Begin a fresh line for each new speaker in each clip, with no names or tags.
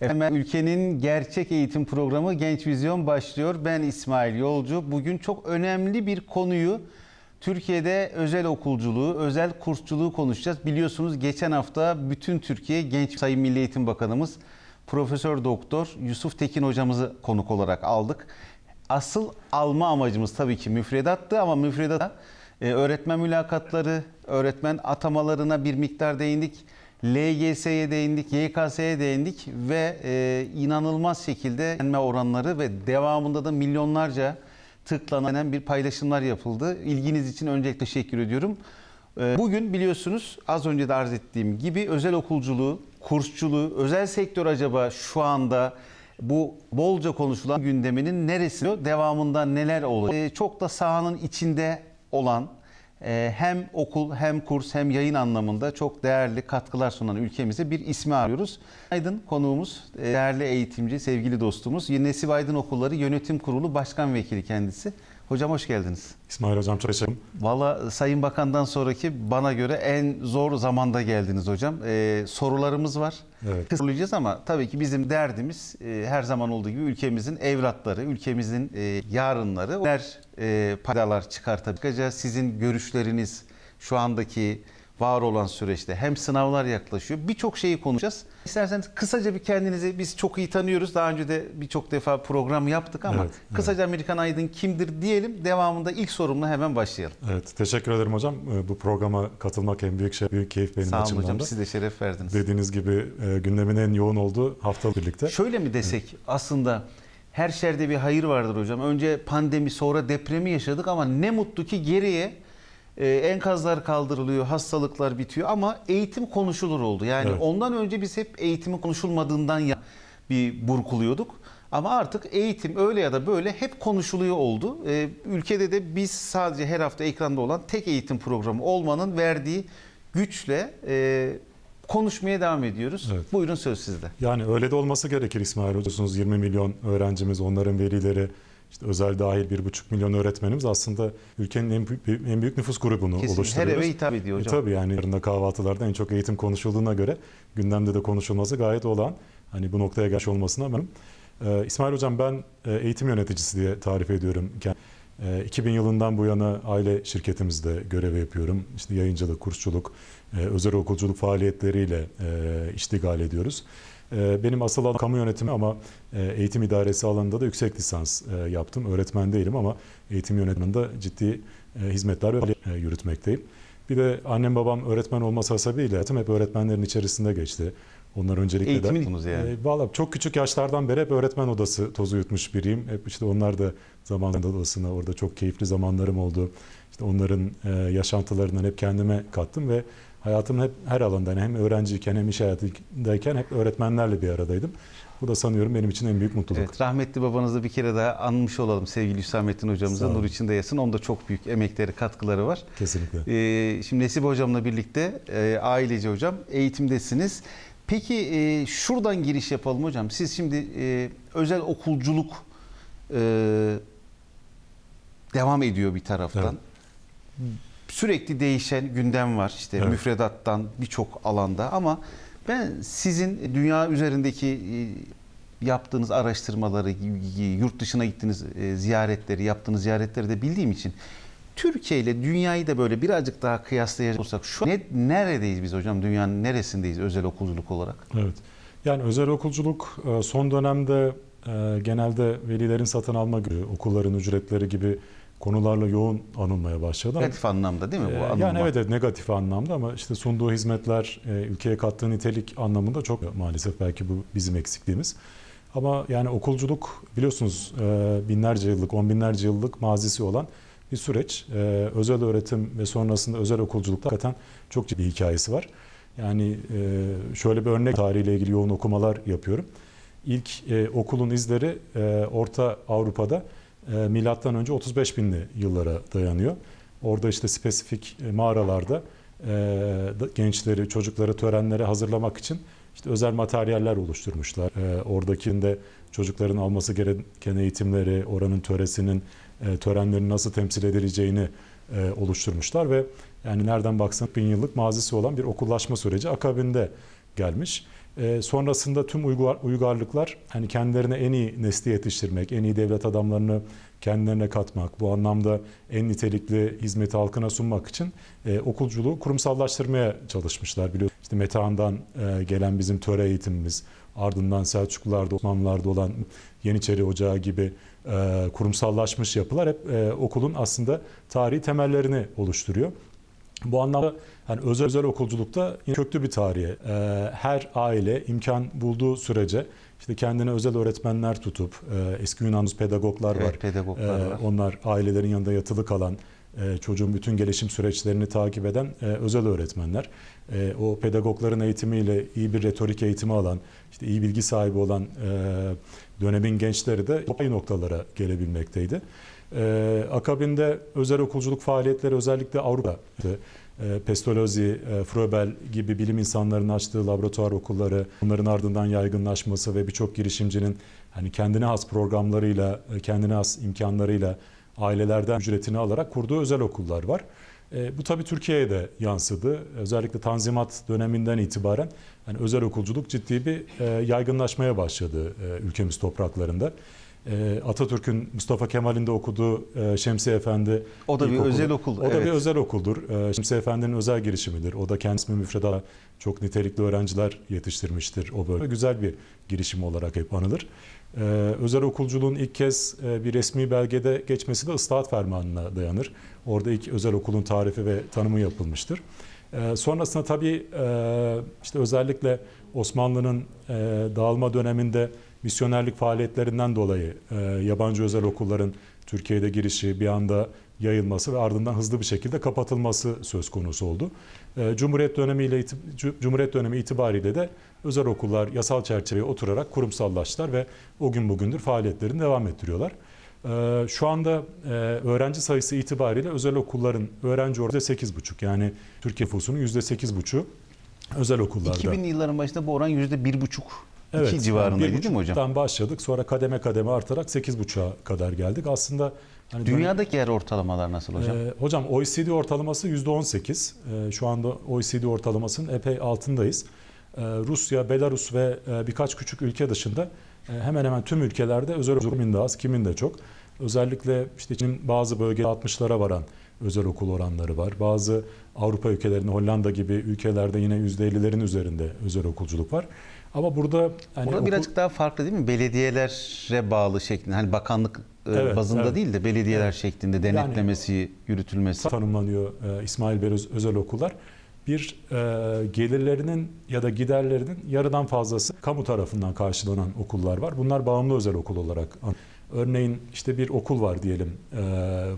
Efendim ülkenin gerçek eğitim programı Genç Vizyon başlıyor. Ben İsmail Yolcu. Bugün çok önemli bir konuyu Türkiye'de özel okulculuğu, özel kursçuluğu konuşacağız. Biliyorsunuz geçen hafta bütün Türkiye Genç Sayın Milli Eğitim Bakanımız Profesör Doktor Yusuf Tekin hocamızı konuk olarak aldık. Asıl alma amacımız tabii ki müfredattı ama müfredata e, öğretmen mülakatları, öğretmen atamalarına bir miktar değindik LGS'ye değindik, YKS'ye değindik ve e, inanılmaz şekilde yenme oranları ve devamında da milyonlarca tıklanan bir paylaşımlar yapıldı. İlginiz için öncelikle teşekkür ediyorum. E, bugün biliyorsunuz az önce de arz ettiğim gibi özel okulculuğu, kursçuluğu, özel sektör acaba şu anda bu bolca konuşulan gündeminin neresi? Devamında neler olur? E, çok da sahanın içinde olan ee, hem okul hem kurs hem yayın anlamında çok değerli katkılar sunan ülkemize bir ismi arıyoruz. Aydın konuğumuz, e, değerli eğitimci, sevgili dostumuz. Nesip Aydın Okulları Yönetim Kurulu Başkan Vekili kendisi. Hocam hoş geldiniz. İsmail Hocam çok teşekkür Valla Sayın Bakan'dan sonraki bana göre en zor zamanda geldiniz hocam. Ee, sorularımız var. Evet. Kısalacağız ama tabii ki bizim derdimiz e, her zaman olduğu gibi ülkemizin evlatları, ülkemizin e, yarınları. Neler e, paydalar çıkartacağız? Sizin görüşleriniz, şu andaki var olan süreçte hem sınavlar yaklaşıyor. Birçok şeyi konuşacağız. İsterseniz kısaca bir kendinizi biz çok iyi tanıyoruz. Daha önce de birçok defa program yaptık ama evet, kısaca evet. Amerikan Aydın kimdir diyelim. Devamında ilk sorumla hemen başlayalım.
Evet teşekkür ederim hocam. Ee, bu programa katılmak en büyük şey, büyük keyif benim Sağ olun açımdan hocam da. siz
de şeref verdiniz. Dediğiniz gibi e, gündemin en yoğun olduğu hafta birlikte. Şöyle mi desek evet. aslında her şerde bir hayır vardır hocam. Önce pandemi sonra depremi yaşadık ama ne mutlu ki geriye e, enkazlar kaldırılıyor, hastalıklar bitiyor ama eğitim konuşulur oldu. Yani evet. ondan önce biz hep eğitimin konuşulmadığından ya bir burkuluyorduk. Ama artık eğitim öyle ya da böyle hep konuşuluyor oldu. Ee, ülkede de biz sadece her hafta ekranda olan tek eğitim programı olmanın verdiği güçle e, konuşmaya devam ediyoruz. Evet. Buyurun söz sizde.
Yani öyle de olması gerekir İsmail Hocasınız 20 milyon öğrencimiz onların verileri işte özel dahil bir buçuk milyon öğretmenimiz aslında ülkenin en büyük, en büyük nüfus grubunu Kesin, oluşturuyoruz. Her eve hitap ediyor e, hocam. E, tabii yani yarında kahvaltılarda en çok eğitim konuşulduğuna göre gündemde de konuşulması gayet olan hani bu noktaya gelmiş olmasına ben e, İsmail Hocam ben e, eğitim yöneticisi diye tarif ediyorum. E, 2000 yılından bu yana aile şirketimizde görev yapıyorum. İşte yayıncılık, kursçuluk, ee, özel okulculuk faaliyetleriyle e, iştigal ediyoruz. Ee, benim asıl alan kamu yönetimi ama e, eğitim idaresi alanında da yüksek lisans e, yaptım. Öğretmen değilim ama eğitim yönetiminde ciddi hizmetler yürütmekteyim. Bir de annem babam öğretmen olması hasebiyle hayatım hep öğretmenlerin içerisinde geçti. Onlar öncelikle Eğitiminiz de... yani. E, Valla çok küçük yaşlardan beri hep öğretmen odası tozu yutmuş biriyim. Hep işte onlar da zamanında odasına orada çok keyifli zamanlarım oldu. İşte onların e, yaşantılarından hep kendime kattım ve hayatım hep her alanda hem öğrenciyken hem iş hayatındayken hep öğretmenlerle bir aradaydım. Bu da sanıyorum benim için en büyük mutluluk. Evet,
rahmetli babanızı bir kere daha anmış olalım sevgili Hüsamettin hocamıza. Nur içinde yasın. Onda çok büyük emekleri, katkıları var. Kesinlikle. Ee, şimdi Nesip hocamla birlikte e, aileci hocam eğitimdesiniz. Peki e, şuradan giriş yapalım hocam. Siz şimdi e, özel okulculuk e, devam ediyor bir taraftan. Evet sürekli değişen gündem var işte evet. müfredattan birçok alanda ama ben sizin dünya üzerindeki e, yaptığınız araştırmaları, yurt dışına gittiniz e, ziyaretleri, yaptığınız ziyaretleri de bildiğim için Türkiye ile dünyayı da böyle birazcık daha kıyaslayacak olsak şu ne, neredeyiz biz hocam? Dünyanın neresindeyiz özel okulculuk olarak?
Evet. Yani özel okulculuk e, son dönemde genelde velilerin satın alma gibi okulların ücretleri gibi konularla yoğun anılmaya başladı. Negatif
anlamda değil mi bu ee, anılma? Yani evet,
evet negatif anlamda ama işte sunduğu hizmetler e, ülkeye kattığı nitelik anlamında çok maalesef belki bu bizim eksikliğimiz. Ama yani okulculuk biliyorsunuz e, binlerce yıllık, on binlerce yıllık mazisi olan bir süreç. E, özel öğretim ve sonrasında özel okulculukta hakikaten çok ciddi bir hikayesi var. Yani şöyle bir örnek tarihiyle ilgili yoğun okumalar yapıyorum. İlk okulun izleri Orta Avrupa'da e, milattan önce 35 binli yıllara dayanıyor. Orada işte spesifik e, mağaralarda e, gençleri, çocukları törenlere hazırlamak için işte özel materyaller oluşturmuşlar. Oradakinde çocukların alması gereken eğitimleri, oranın töresinin törenlerini nasıl temsil edileceğini oluşturmuşlar ve yani nereden baksan bin yıllık mazisi olan bir okullaşma süreci akabinde gelmiş. Ee, sonrasında tüm Uygar, uygarlıklar hani kendilerine en iyi nesli yetiştirmek, en iyi devlet adamlarını kendilerine katmak, bu anlamda en nitelikli hizmeti halkına sunmak için e, okulculuğu kurumsallaştırmaya çalışmışlar. Biliyorsunuz işte Metehan'dan e, gelen bizim töre eğitimimiz, ardından Selçuklularda, Osmanlılarda olan Yeniçeri Ocağı gibi e, kurumsallaşmış yapılar hep okulun aslında tarihi temellerini oluşturuyor. Bu anlamda hani özel özel okulculukta köklü bir tarihe. E, her aile imkan bulduğu sürece işte kendine özel öğretmenler tutup e, eski Yunanlı pedagoglar evet, var. Pedagoglar e, var. Onlar ailelerin yanında yatılı kalan e, çocuğun bütün gelişim süreçlerini takip eden özel öğretmenler. O pedagogların eğitimiyle iyi bir retorik eğitimi alan, işte iyi bilgi sahibi olan dönemin gençleri de topay noktalara gelebilmekteydi. Akabinde özel okulculuk faaliyetleri özellikle Avrupa e, Pestalozzi, e, Froebel gibi bilim insanlarının açtığı laboratuvar okulları, bunların ardından yaygınlaşması ve birçok girişimcinin hani kendine has programlarıyla, e, kendine has imkanlarıyla ailelerden ücretini alarak kurduğu özel okullar var. E, bu tabii Türkiye'ye de yansıdı. Özellikle Tanzimat döneminden itibaren yani özel okulculuk ciddi bir e, yaygınlaşmaya başladı e, ülkemiz topraklarında. Ee, Atatürk'ün Mustafa Kemal'in de okuduğu e, Şemsi Efendi. O da bir okulu. özel okul. O evet. da bir özel okuldur. Ee, Şemsi Efendi'nin özel girişimidir. O da kendisi müfreda çok nitelikli öğrenciler yetiştirmiştir o böyle Güzel bir girişim olarak hep anılır. Ee, özel okulculuğun ilk kez e, bir resmi belgede geçmesi de ıslahat fermanına dayanır. Orada ilk özel okulun tarifi ve tanımı yapılmıştır. Sonrasında tabii e, işte özellikle Osmanlı'nın dağılma döneminde misyonerlik faaliyetlerinden dolayı e, yabancı özel okulların Türkiye'de girişi bir anda yayılması ve ardından hızlı bir şekilde kapatılması söz konusu oldu. E, Cumhuriyet dönemi ile Cumhuriyet dönemi itibariyle de özel okullar yasal çerçeveye oturarak kurumsallaştılar ve o gün bugündür faaliyetlerini devam ettiriyorlar. E, şu anda e, öğrenci sayısı itibariyle özel okulların öğrenci oranı %8,5 yani Türkiye nüfusunun %8,5'u özel okullarda. 2000'li yılların başında bu oran %1,5 Evet, İki civarındaydı yani değil mi hocam? başladık sonra kademe kademe artarak 8.5'a kadar geldik. Aslında hani Dünyadaki
yer ortalamalar nasıl hocam? Ee,
e, hocam OECD ortalaması %18. E, ee, şu anda OECD ortalamasının epey altındayız. E, Rusya, Belarus ve e, birkaç küçük ülke dışında e, hemen hemen tüm ülkelerde özel okul kimin de az, kimin de çok. Özellikle işte Çin'in bazı bölgede 60'lara varan özel okul oranları var. Bazı Avrupa ülkelerinde Hollanda gibi ülkelerde yine %50'lerin üzerinde özel okulculuk var. Ama burada
hani okul... birazcık daha farklı değil mi? Belediyelere bağlı şeklinde. Hani bakanlık e, evet, bazında evet. değil de belediyeler evet. şeklinde denetlemesi, yani, yürütülmesi tanımlanıyor
e, İsmail Bey özel okullar. Bir e, gelirlerinin ya da giderlerinin yarıdan fazlası kamu tarafından karşılanan okullar var. Bunlar bağımlı özel okul olarak. Örneğin işte bir okul var diyelim. E,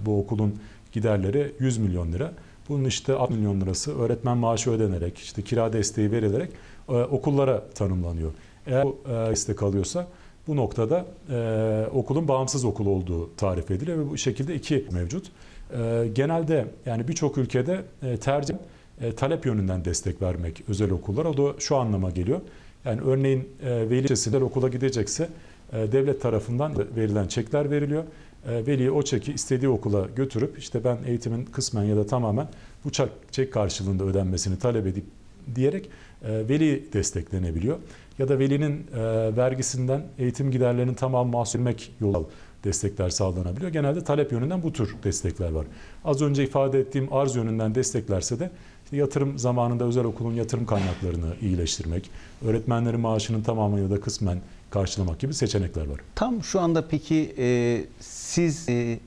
bu okulun giderleri 100 milyon lira. Bunun işte 6 milyon lirası öğretmen maaşı ödenerek, işte kira desteği verilerek e, okullara tanımlanıyor. Eğer bu e, liste kalıyorsa bu noktada e, okulun bağımsız okul olduğu tarif edilir ve bu şekilde iki mevcut. E, genelde yani birçok ülkede e, tercih e, talep yönünden destek vermek özel okullar O da şu anlama geliyor. Yani örneğin e, veli çesinden okula gidecekse e, devlet tarafından verilen çekler veriliyor. E, veli o çeki istediği okula götürüp işte ben eğitimin kısmen ya da tamamen bu çek karşılığında ödenmesini talep edip diyerek e, veli desteklenebiliyor. Ya da velinin e, vergisinden eğitim giderlerinin tamamı mahsulmek yolu destekler sağlanabiliyor. Genelde talep yönünden bu tür destekler var. Az önce ifade ettiğim arz yönünden desteklerse de işte yatırım zamanında özel okulun yatırım kaynaklarını iyileştirmek, öğretmenlerin
maaşının tamamını ya da kısmen karşılamak gibi seçenekler var. Tam şu anda peki e, siz e,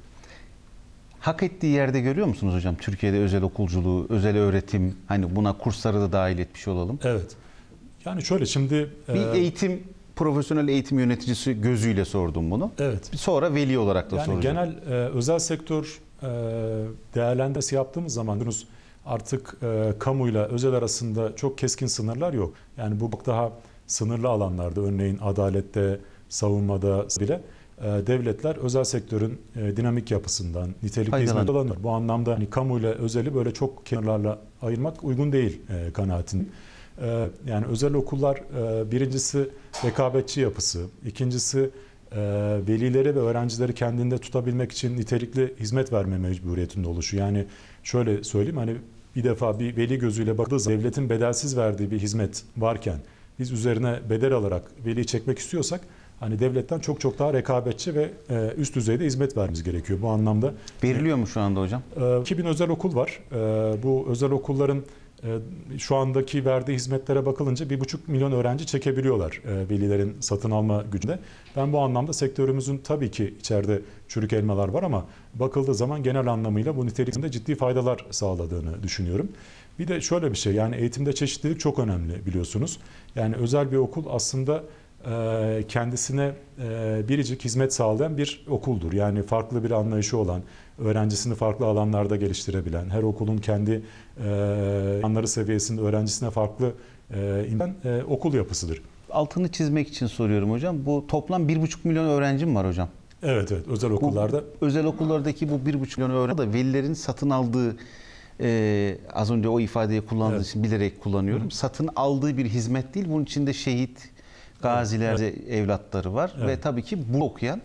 hak ettiği yerde görüyor musunuz hocam? Türkiye'de özel okulculuğu, özel öğretim, hani buna kursları da dahil etmiş olalım. Evet.
Yani şöyle şimdi... Bir e, eğitim,
profesyonel eğitim yöneticisi gözüyle sordum bunu. Evet. Sonra veli olarak da yani soracağım. Yani
genel e, özel sektör e, değerlendirmesi yaptığımız zaman artık e, kamuyla özel arasında çok keskin sınırlar yok. Yani bu daha sınırlı alanlarda örneğin adalette, savunmada bile ee, devletler özel sektörün e, dinamik yapısından, nitelikli hizmet alanlar. Bu anlamda hani ile özeli böyle çok kenarlarla ayırmak uygun değil e, kanaatin. Ee, yani özel okullar e, birincisi rekabetçi yapısı, ikincisi velileri ve öğrencileri kendinde tutabilmek için nitelikli hizmet verme mecburiyetinde oluşuyor. Yani şöyle söyleyeyim hani bir defa bir veli gözüyle bakıldığı devletin bedelsiz verdiği bir hizmet varken biz üzerine bedel alarak veli çekmek istiyorsak hani devletten çok çok daha rekabetçi ve e, üst düzeyde hizmet vermemiz gerekiyor bu anlamda.
Veriliyor mu şu anda hocam?
E, 2000 özel okul var. E, bu özel okulların e, şu andaki verdiği hizmetlere bakılınca bir buçuk milyon öğrenci çekebiliyorlar velilerin satın alma gücünde. Ben bu anlamda sektörümüzün tabii ki içeride çürük elmalar var ama bakıldığı zaman genel anlamıyla bu nitelikte ciddi faydalar sağladığını düşünüyorum. Bir de şöyle bir şey yani eğitimde çeşitlilik çok önemli biliyorsunuz. Yani özel bir okul aslında e, kendisine e, biricik hizmet sağlayan bir okuldur. Yani farklı bir anlayışı olan, öğrencisini farklı alanlarda geliştirebilen, her okulun kendi e, anları seviyesinde öğrencisine farklı
okul yapısıdır. Altını çizmek için soruyorum hocam. Bu toplam 1,5 milyon öğrencim var hocam. Evet evet özel okullarda. Bu, özel okullardaki bu 1,5 milyon öğrenci da velilerin satın aldığı ee, az önce o ifadeyi kullandığı evet. için bilerek kullanıyorum. Hı. Satın aldığı bir hizmet değil. Bunun içinde şehit, gazilerde evet. evlatları var evet. ve tabii ki bu okuyan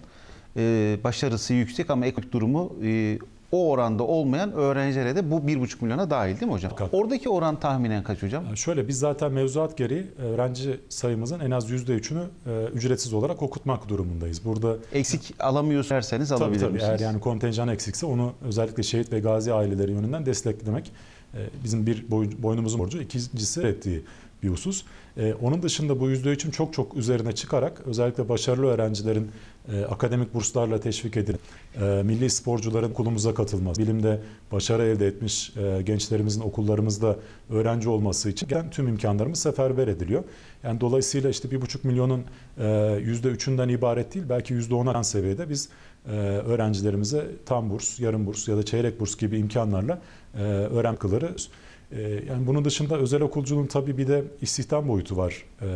e, başarısı yüksek ama ekonomik durumu e, o oranda olmayan öğrencilere de bu buçuk milyona dahil değil mi hocam? Fakat, Oradaki oran tahminen kaç hocam? Yani şöyle biz zaten mevzuat gereği
öğrenci sayımızın en az %3'ünü e, ücretsiz olarak okutmak durumundayız. Burada eksik
alamıyorsunuz derseniz tabii, tabii, Eğer yani
kontenjan eksikse onu özellikle şehit ve gazi aileleri yönünden desteklemek e, bizim bir boy, boynumuzun borcu, ikincisi ettiği bir husus. E, onun dışında bu yüzde üçün çok çok üzerine çıkarak özellikle başarılı öğrencilerin e, akademik burslarla teşvik edin. E, milli sporcuların okulumuza katılması, bilimde başarı elde etmiş e, gençlerimizin okullarımızda öğrenci olması için gelen tüm imkanlarımız seferber ediliyor. Yani dolayısıyla işte bir buçuk milyonun e, yüzde üçünden ibaret değil belki yüzde ona seviyede biz e, öğrencilerimize tam burs, yarım burs ya da çeyrek burs gibi imkanlarla e, öğren kılarız. Ee, yani bunun dışında özel okulculuğun tabii bir de istihdam boyutu var ee,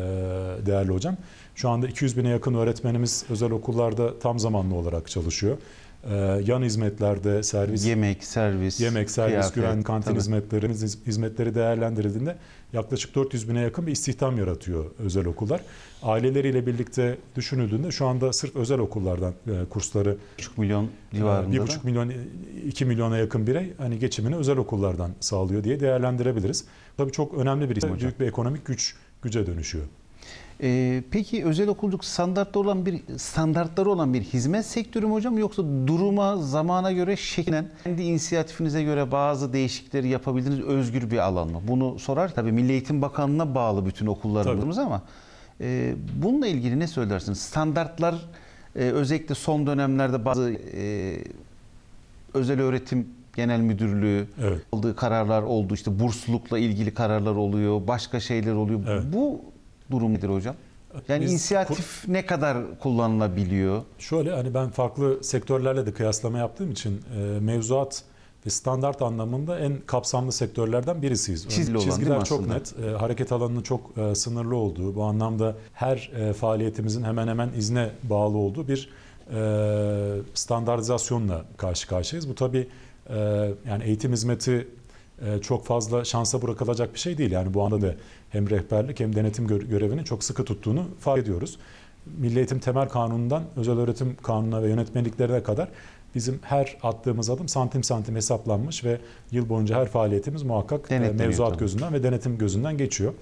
değerli hocam. Şu anda 200 bine yakın öğretmenimiz özel okullarda tam zamanlı olarak çalışıyor. Ee, yan hizmetlerde servis, yemek, servis, yemek, servis, kıyafet, güven, kantin tabii. hizmetleri, hizmetleri değerlendirildiğinde yaklaşık 400 bine yakın bir istihdam yaratıyor özel okullar. Aileleriyle birlikte düşünüldüğünde şu anda sırf özel okullardan e, kursları 1,5 milyon civarında 1,5 milyon 2 milyona yakın birey hani geçimini özel okullardan sağlıyor diye değerlendirebiliriz. Tabii çok önemli bir büyük bir ekonomik güç güce dönüşüyor.
Ee, peki özel okulculuk standartta olan bir standartları olan bir hizmet sektörü mü hocam yoksa duruma zamana göre şeklen kendi inisiyatifinize göre bazı değişiklikleri yapabildiğiniz özgür bir alan mı? Bunu sorar tabii Milli Eğitim Bakanlığı'na bağlı bütün okullarımız tabii. ama e, bununla ilgili ne söylersiniz? Standartlar e, özellikle son dönemlerde bazı e, özel öğretim Genel Müdürlüğü evet. aldığı kararlar oldu. işte burslulukla ilgili kararlar oluyor, başka şeyler oluyor. Evet. Bu durum nedir hocam? Yani Biz, inisiyatif ne kadar kullanılabiliyor? Şöyle hani
ben farklı sektörlerle de kıyaslama yaptığım için e, mevzuat ve standart anlamında en kapsamlı sektörlerden birisiyiz. Çizgili olan, Çizgiler çok aslında? net, e, hareket alanının çok e, sınırlı olduğu, bu anlamda her e, faaliyetimizin hemen hemen izne bağlı olduğu bir e, standartizasyonla karşı karşıyayız. Bu tabii e, yani eğitim hizmeti e, çok fazla şansa bırakılacak bir şey değil. Yani bu anda da hem rehberlik hem denetim görevini çok sıkı tuttuğunu fark ediyoruz. Milli Eğitim Temel Kanunu'ndan özel öğretim kanununa ve yönetmeliklerine kadar bizim her attığımız adım santim santim hesaplanmış ve yıl boyunca her faaliyetimiz muhakkak e, Denetleniyor, mevzuat tabii. gözünden ve denetim gözünden geçiyor.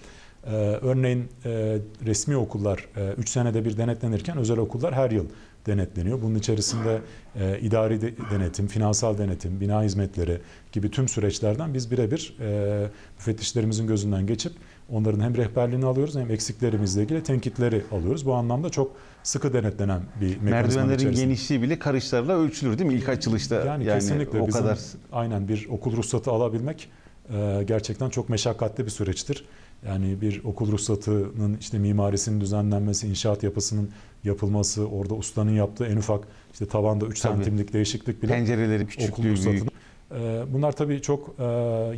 Ee, örneğin e, resmi okullar 3 e, senede bir denetlenirken özel okullar her yıl denetleniyor. Bunun içerisinde e, idari de, denetim, finansal denetim, bina hizmetleri gibi tüm süreçlerden biz birebir e, müfettişlerimizin gözünden geçip Onların hem rehberliğini alıyoruz hem eksiklerimizle ilgili tenkitleri alıyoruz. Bu anlamda çok sıkı denetlenen bir mekanizma Merdivenlerin içerisinde.
genişliği bile karışlarla ölçülür değil mi ilk açılışta? Yani, yani kesinlikle o bizim, kadar aynen bir okul ruhsatı
alabilmek e, gerçekten çok meşakkatli bir süreçtir. Yani bir okul ruhsatının işte mimarisinin düzenlenmesi, inşaat yapısının yapılması, orada ustanın yaptığı en ufak işte tavanda 3 Tabii. santimlik değişiklik bile pencereleri küçüklüğü, okul ruhsatını büyük ee, bunlar tabii çok e,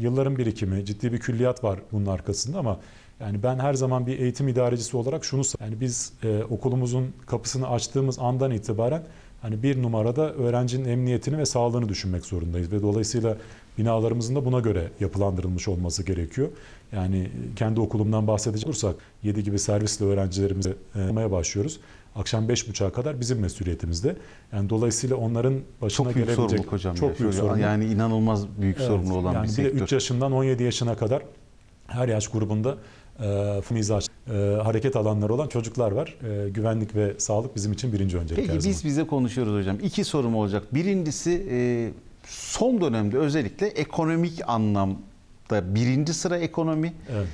yılların birikimi, ciddi bir külliyat var bunun arkasında ama yani ben her zaman bir eğitim idarecisi olarak şunu yani biz e, okulumuzun kapısını açtığımız andan itibaren hani bir numarada öğrencinin emniyetini ve sağlığını düşünmek zorundayız ve dolayısıyla binalarımızın da buna göre yapılandırılmış olması gerekiyor. Yani kendi okulumdan bahsedecek olursak 7 gibi servisle öğrencilerimize almaya başlıyoruz. Akşam 5.30'a kadar bizim mesuliyetimizde. Yani dolayısıyla onların başına çok büyük gelebilecek sorumluluk hocam çok büyük sorumluluk. Yani
inanılmaz büyük evet, sorumlu olan yani bir sektör. Bir de 3
yaşından 17 yaşına kadar her yaş grubunda e, mizaç, e, hareket alanları olan çocuklar var. E, güvenlik ve sağlık bizim için birinci öncelik. Peki
biz bize konuşuyoruz hocam. İki sorum olacak. Birincisi e, son dönemde özellikle ekonomik anlamda birinci sıra ekonomi. Evet.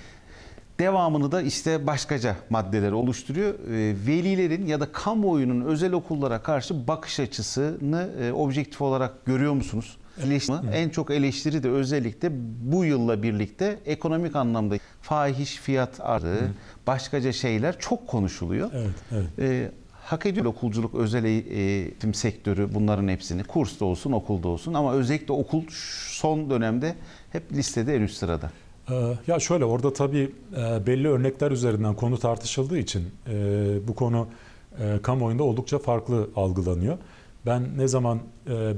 Devamını da işte başkaca maddeler oluşturuyor. Ee, velilerin ya da kamuoyunun özel okullara karşı bakış açısını e, objektif olarak görüyor musunuz? Eleştiri, en çok eleştiri de özellikle bu yılla birlikte ekonomik anlamda fahiş fiyat artığı, başkaca şeyler çok konuşuluyor. Evet, evet. Ee, hak ediyor okulculuk, özel e, eğitim sektörü bunların hepsini. Kursta olsun, okulda olsun ama özellikle okul son dönemde hep listede en üst sırada.
Ee, ya şöyle orada tabii e, belli örnekler üzerinden konu tartışıldığı için e, bu konu e, kamuoyunda oldukça farklı algılanıyor. Ben ne zaman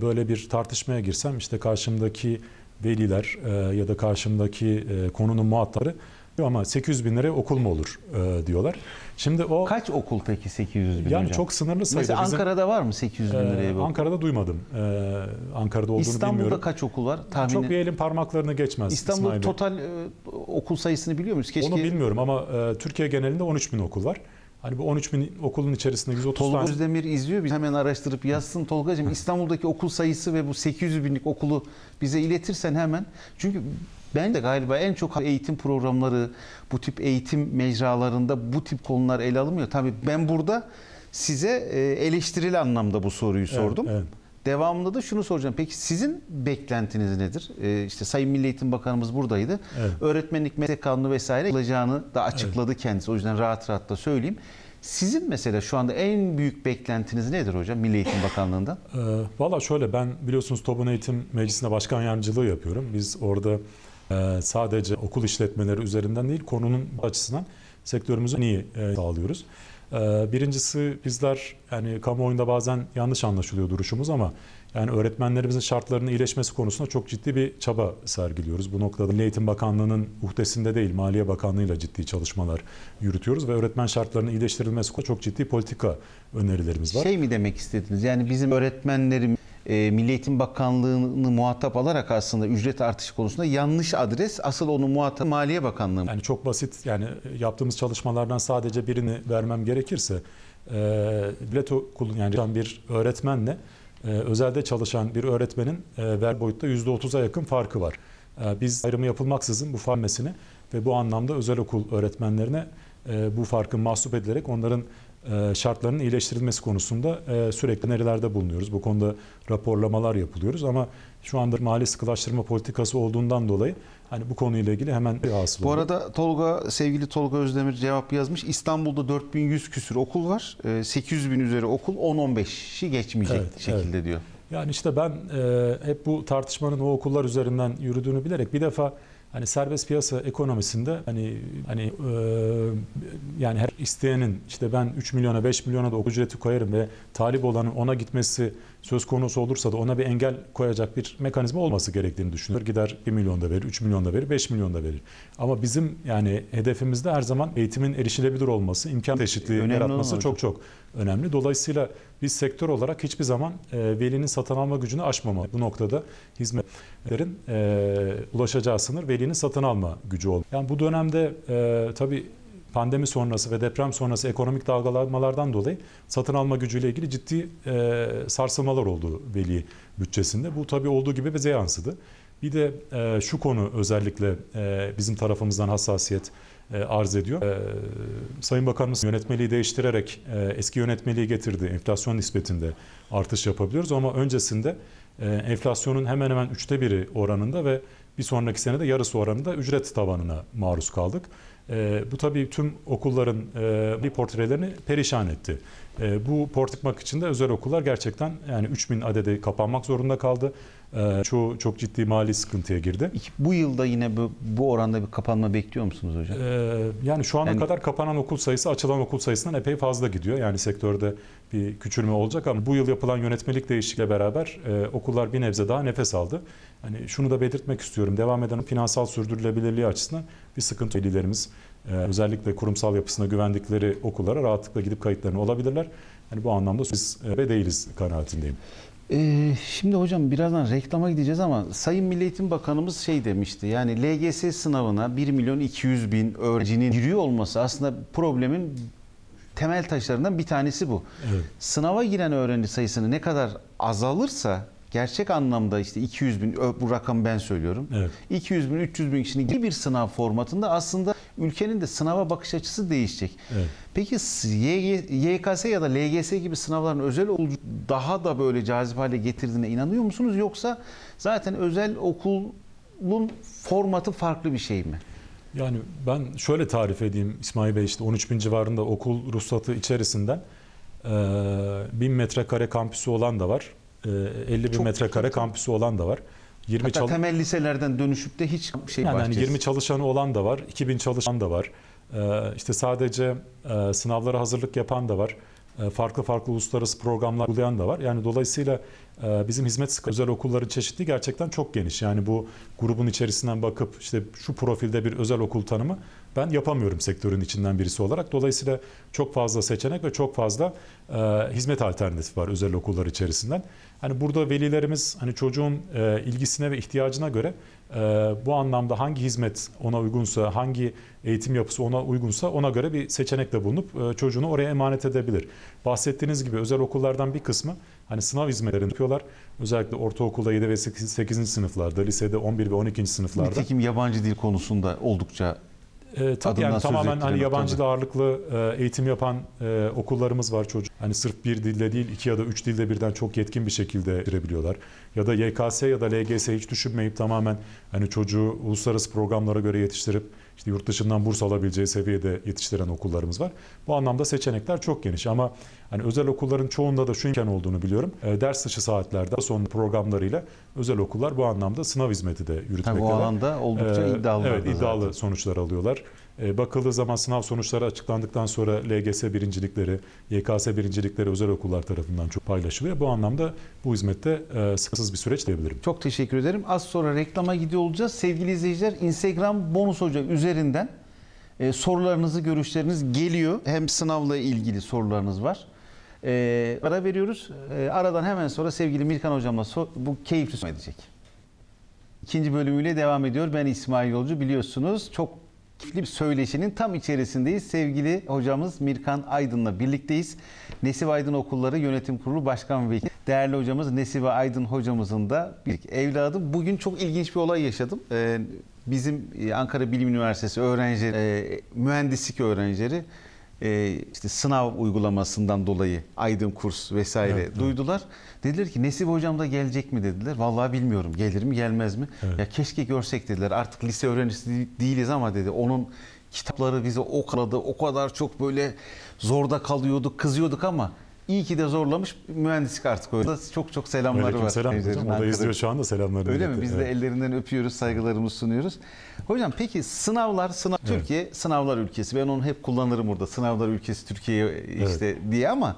böyle bir tartışmaya girsem işte karşımdaki veliler ya da karşımdaki konunun muhatları Yok ama 800 bin liraya okul mu olur e, diyorlar. Şimdi o kaç okul peki 800 bin? Yani hocam? çok sınırlı sayıda. Mesela Bizim, Ankara'da
var mı 800 bin e, liraya? Bir okul?
Ankara'da duymadım. E, Ankara'da olduğunu İstanbul'da bilmiyorum. İstanbul'da
kaç okul var? Tahmini. Çok bir elin parmaklarını geçmez. İstanbul'da total e, okul sayısını biliyor muyuz? Keşke... Onu
bilmiyorum ama e, Türkiye genelinde 13 bin okul var. Hani bu 13 bin okulun içerisinde 130
Tolga tane... Özdemir izliyor. Biz hemen araştırıp yazsın. Tolgacığım İstanbul'daki okul sayısı ve bu 800 binlik okulu bize iletirsen hemen. Çünkü ben de galiba en çok eğitim programları, bu tip eğitim mecralarında bu tip konular ele alınmıyor. Tabii ben burada size e, eleştirili anlamda bu soruyu sordum. Evet, evet. Devamında da şunu soracağım. Peki sizin beklentiniz nedir? Ee, işte Sayın Milli Eğitim Bakanımız buradaydı. Evet. Öğretmenlik meslek kanunu vesaire olacağını da açıkladı evet. kendisi. O yüzden rahat rahat da söyleyeyim. Sizin mesela şu anda en büyük beklentiniz nedir hocam Milli Eğitim Bakanlığı'ndan?
Ee, Valla şöyle ben biliyorsunuz Topun Eğitim Meclisi'nde başkan yardımcılığı yapıyorum. Biz orada ee, sadece okul işletmeleri üzerinden değil konunun açısından sektörümüzü en iyi e, sağlıyoruz. Ee, birincisi bizler yani kamuoyunda bazen yanlış anlaşılıyor duruşumuz ama yani öğretmenlerimizin şartlarının iyileşmesi konusunda çok ciddi bir çaba sergiliyoruz. Bu noktada Milli Eğitim Bakanlığı'nın uhdesinde değil Maliye Bakanlığı'yla ciddi çalışmalar yürütüyoruz
ve öğretmen şartlarının iyileştirilmesi konusunda çok ciddi politika önerilerimiz var. Şey mi demek istediniz yani bizim öğretmenlerimiz e, Milli Eğitim Bakanlığı'nı muhatap alarak aslında ücret artışı konusunda yanlış adres asıl onu muhatap Maliye Bakanlığı. Yani çok basit yani e, yaptığımız çalışmalardan
sadece birini vermem gerekirse e, bilet okulun yani bir öğretmenle e, özelde çalışan bir öğretmenin e, ver boyutta %30'a yakın farkı var. E, biz ayrımı yapılmaksızın bu farmesini ve bu anlamda özel okul öğretmenlerine e, bu farkın mahsup edilerek onların e, şartlarının iyileştirilmesi konusunda e, sürekli nerelerde bulunuyoruz. Bu konuda raporlamalar yapıyoruz ama şu anda mali sıkılaştırma politikası olduğundan dolayı hani bu konuyla ilgili hemen bir hasıl. Bu
arada Tolga sevgili Tolga Özdemir cevap yazmış. İstanbul'da 4100 küsür okul var. 800 e, bin üzeri okul 10-15'i geçmeyecek evet, şekilde evet. diyor.
Yani işte ben hep bu tartışmanın o okullar üzerinden yürüdüğünü bilerek bir defa hani serbest piyasa ekonomisinde hani hani e, yani her isteyenin işte ben 3 milyona 5 milyona da ücreti koyarım ve talip olanın ona gitmesi söz konusu olursa da ona bir engel koyacak bir mekanizma olması gerektiğini düşünüyor. Gider 1 milyon da verir, 3 milyon da verir, 5 milyon da verir. Ama bizim yani hedefimizde her zaman eğitimin erişilebilir olması, imkan eşitliği önemli yaratması çok çok önemli. Dolayısıyla biz sektör olarak hiçbir zaman e, velinin satın alma gücünü aşmama Bu noktada hizmetlerin e, ulaşacağı sınır velinin satın alma gücü oldu. Yani bu dönemde e, tabii pandemi sonrası ve deprem sonrası ekonomik dalgalanmalardan dolayı satın alma gücüyle ilgili ciddi e, sarsılmalar oldu veli bütçesinde. Bu tabii olduğu gibi bize yansıdı. Bir de e, şu konu özellikle e, bizim tarafımızdan hassasiyet e, arz ediyor. E, Sayın Bakanımız yönetmeliği değiştirerek e, eski yönetmeliği getirdi. Enflasyon nispetinde artış yapabiliyoruz ama öncesinde e, enflasyonun hemen hemen üçte biri oranında ve bir sonraki senede yarısı oranında ücret tabanına maruz kaldık. E, bu tabii tüm okulların e, bir portrelerini perişan etti. E, bu portikmak için de özel okullar gerçekten yani 3000 adede kapanmak zorunda kaldı. E, çoğu çok ciddi mali sıkıntıya girdi. Bu yılda yine bu, bu oranda bir kapanma bekliyor musunuz hocam? E, yani şu ana yani... kadar kapanan okul sayısı açılan okul sayısından epey fazla gidiyor. Yani sektörde bir küçülme olacak ama bu yıl yapılan yönetmelik değişikliğiyle beraber e, okullar bir nebze daha nefes aldı. Hani şunu da belirtmek istiyorum. Devam eden finansal sürdürülebilirliği açısından bir sıkıntı velilerimiz e, özellikle kurumsal yapısına güvendikleri okullara rahatlıkla gidip kayıtlarını olabilirler. Yani bu anlamda biz e, ve değiliz kanaatindeyim.
Ee, şimdi hocam birazdan reklama gideceğiz ama Sayın Milli Eğitim Bakanımız şey demişti yani LGS sınavına 1 milyon 200 bin öğrencinin giriyor olması aslında problemin temel taşlarından bir tanesi bu. Evet. Sınava giren öğrenci sayısını ne kadar azalırsa gerçek anlamda işte 200 bin bu rakam ben söylüyorum. Evet. 200 bin 300 bin kişinin gibi bir sınav formatında aslında ülkenin de sınava bakış açısı değişecek. Evet. Peki YKS ya da LGS gibi sınavların özel olucu daha da böyle cazip hale getirdiğine inanıyor musunuz yoksa zaten özel okulun formatı farklı bir şey mi?
Yani ben şöyle tarif edeyim İsmail Bey işte 13 bin civarında okul ruhsatı içerisinden 1000 metrekare kampüsü olan da var. 50 e, bin metrekare kampüsü olan da var. 20 Hatta
temel liselerden dönüşüp
de hiç şey yani Yani 20 çalışanı olan da var, 2000 çalışan da var. E, işte sadece e, sınavlara hazırlık yapan da var. farklı farklı uluslararası programlar uygulayan da var. Yani dolayısıyla bizim hizmet özel okulların çeşitliği gerçekten çok geniş. Yani bu grubun içerisinden bakıp işte şu profilde bir özel okul tanımı ben yapamıyorum sektörün içinden birisi olarak. Dolayısıyla çok fazla seçenek ve çok fazla e, hizmet alternatifi var özel okullar içerisinden. Hani burada velilerimiz hani çocuğun e, ilgisine ve ihtiyacına göre e, bu anlamda hangi hizmet ona uygunsa, hangi eğitim yapısı ona uygunsa ona göre bir seçenekte bulunup e, çocuğunu oraya emanet edebilir. Bahsettiğiniz gibi özel okullardan bir kısmı hani sınav hizmetlerini yapıyorlar. Özellikle ortaokulda 7 ve 8. sınıflarda, lisede 11 ve 12. sınıflarda. Nitekim yabancı dil konusunda oldukça e, tabii yani tamamen hani yabancı da ağırlıklı e, eğitim yapan e, okullarımız var çocuk. Hani sırf bir dilde değil iki ya da üç dilde birden çok yetkin bir şekilde girebiliyorlar. Ya da YKS ya da LGS hiç düşünmeyip tamamen hani çocuğu uluslararası programlara göre yetiştirip işte yurt dışından burs alabileceği seviyede yetiştiren okullarımız var. Bu anlamda seçenekler çok geniş ama Hani özel okulların çoğunda da şu imkan olduğunu biliyorum. E, ders dışı saatlerde son programlarıyla özel okullar bu anlamda sınav hizmeti de yürütmekteler. Bu alanda oldukça e, iddialı. Evet iddialı zaten. sonuçlar alıyorlar. E, bakıldığı zaman sınav sonuçları açıklandıktan sonra LGS birincilikleri, YKS birincilikleri özel okullar tarafından çok paylaşılıyor. Bu anlamda
bu hizmette e, sıkıntısı bir süreç diyebilirim. Çok teşekkür ederim. Az sonra reklama gidiyor olacağız. Sevgili izleyiciler Instagram Bonus hocam üzerinden e, sorularınızı, görüşleriniz geliyor. Hem sınavla ilgili sorularınız var e, ara veriyoruz. E, aradan hemen sonra sevgili Mirkan hocamla so bu keyifli sohbet edecek. İkinci bölümüyle devam ediyor. Ben İsmail Yolcu biliyorsunuz. Çok keyifli bir söyleşinin tam içerisindeyiz. Sevgili hocamız Mirkan Aydın'la birlikteyiz. Nesiv Aydın Okulları Yönetim Kurulu Başkan Vekili. Değerli hocamız Nesive Aydın hocamızın da bir evladı. Bugün çok ilginç bir olay yaşadım. Ee, bizim e, Ankara Bilim Üniversitesi öğrencileri, e, mühendislik öğrencileri e, işte sınav uygulamasından dolayı aydın kurs vesaire evet, duydular. Evet. Dediler ki Nesip hocam da gelecek mi dediler. Vallahi bilmiyorum gelir mi gelmez mi. Evet. Ya keşke görsek dediler. Artık lise öğrencisi değiliz ama dedi. Onun kitapları bize okaladı. O kadar çok böyle zorda kalıyorduk, kızıyorduk ama İyi ki de zorlamış mühendislik artık öyle. Çok çok selamları var. Selam hocam. O da izliyor şu anda selamlarını. Öyle mi? Biz evet. de ellerinden öpüyoruz, saygılarımızı sunuyoruz. Hocam peki sınavlar, sınav evet. Türkiye sınavlar ülkesi. Ben onu hep kullanırım burada. Sınavlar ülkesi Türkiye işte evet. diye ama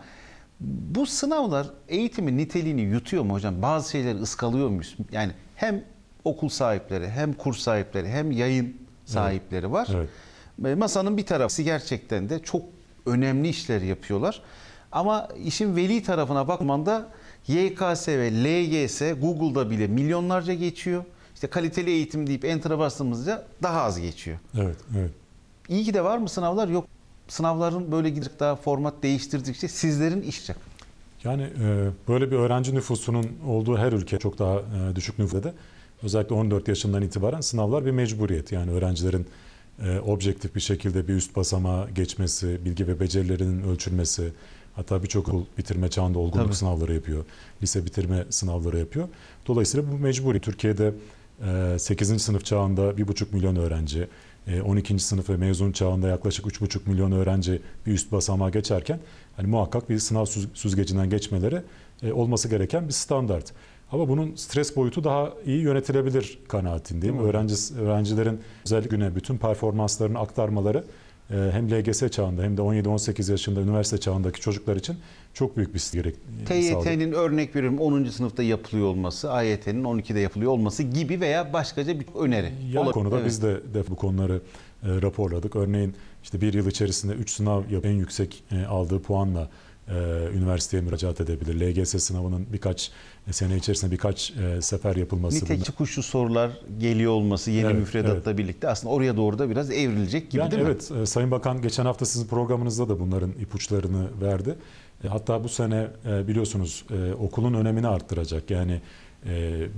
bu sınavlar eğitimin niteliğini yutuyor mu hocam? Bazı şeyler ıskalıyor muyuz? Yani hem okul sahipleri, hem kurs sahipleri, hem yayın sahipleri evet. var. Evet. Masanın bir tarafı gerçekten de çok önemli işler yapıyorlar. Ama işin veli tarafına bakmanda YKS ve LGS Google'da bile milyonlarca geçiyor. İşte kaliteli eğitim deyip enter'a bastığımızda daha az geçiyor. Evet, evet. İyi ki de var mı sınavlar? Yok. Sınavların böyle gidip daha format değiştirdikçe sizlerin işecek.
Yani e, böyle bir öğrenci nüfusunun olduğu her ülke çok daha e, düşük nüfusta da özellikle 14 yaşından itibaren sınavlar bir mecburiyet. Yani öğrencilerin e, objektif bir şekilde bir üst basama geçmesi, bilgi ve becerilerinin ölçülmesi, Hatta birçok okul bitirme çağında olgunluk Tabii. sınavları yapıyor. Lise bitirme sınavları yapıyor. Dolayısıyla bu mecburi. Türkiye'de 8. E, sınıf çağında 1,5 milyon öğrenci, 12. E, sınıf ve mezun çağında yaklaşık 3,5 milyon öğrenci bir üst basamağa geçerken hani muhakkak bir sınav süzgecinden geçmeleri e, olması gereken bir standart. Ama bunun stres boyutu daha iyi yönetilebilir kanaatindeyim. Öğrenci, öğrencilerin özel güne bütün performanslarını aktarmaları ee, hem LGS çağında hem de 17-18 yaşında üniversite çağındaki çocuklar için çok büyük bir gerek. TYT'nin
örnek veriyorum 10. sınıfta yapılıyor olması, AYT'nin 12'de yapılıyor olması gibi veya başkaca bir öneri. Ya olabilir. konuda evet. biz
de, de bu konuları e, raporladık. Örneğin işte bir yıl içerisinde 3 sınav en yüksek e, aldığı puanla e, üniversiteye müracaat edebilir. LGS sınavının birkaç e, sene içerisinde birkaç e, sefer yapılması. Nitelikli
kuşlu sorular geliyor olması yeni evet, müfredatla evet. birlikte aslında oraya doğru da biraz evrilecek gibi yani değil evet,
mi? Evet. Sayın Bakan geçen hafta sizin programınızda da bunların ipuçlarını verdi. Hatta bu sene biliyorsunuz okulun önemini arttıracak. Yani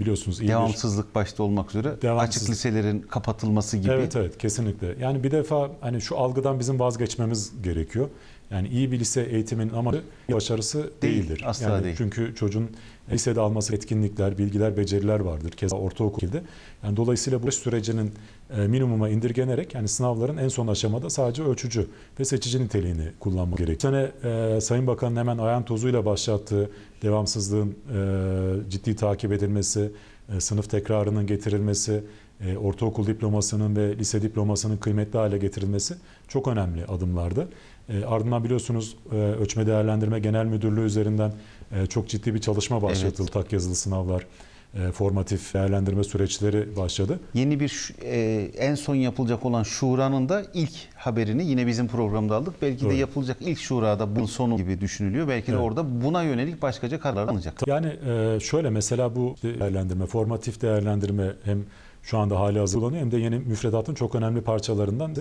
biliyorsunuz iyi devamsızlık bir, başta olmak üzere devamsızlık. açık liselerin kapatılması gibi. Evet evet kesinlikle. Yani bir defa hani şu algıdan bizim vazgeçmemiz gerekiyor. Yani iyi bir lise eğitiminin amacı başarısı değildir. Asla yani değil. Çünkü çocuğun lisede alması etkinlikler, bilgiler, beceriler vardır. Keza ortaokulda. Yani dolayısıyla bu sürecinin e, minimuma indirgenerek yani sınavların en son aşamada sadece ölçücü ve seçici niteliğini kullanmak gerekiyor. sene e, Sayın Bakan'ın hemen ayağın tozuyla başlattığı devamsızlığın e, ciddi takip edilmesi, e, sınıf tekrarının getirilmesi, e, ortaokul diplomasının ve lise diplomasının kıymetli hale getirilmesi çok önemli adımlardı. E, ardından biliyorsunuz e, Ölçme Değerlendirme Genel Müdürlüğü üzerinden e, çok ciddi bir çalışma başlatıldı. Evet. Tak yazılı sınavlar, e, formatif değerlendirme süreçleri başladı.
Yeni bir e, en son yapılacak olan şuranın da ilk haberini yine bizim programda aldık. Belki Doğru. de yapılacak ilk şurada bunun sonu gibi düşünülüyor. Belki evet. de orada buna yönelik başkaca karar alınacak.
Yani e, şöyle mesela bu değerlendirme, formatif değerlendirme hem şu anda hali hazır hem de yeni müfredatın çok önemli parçalarından da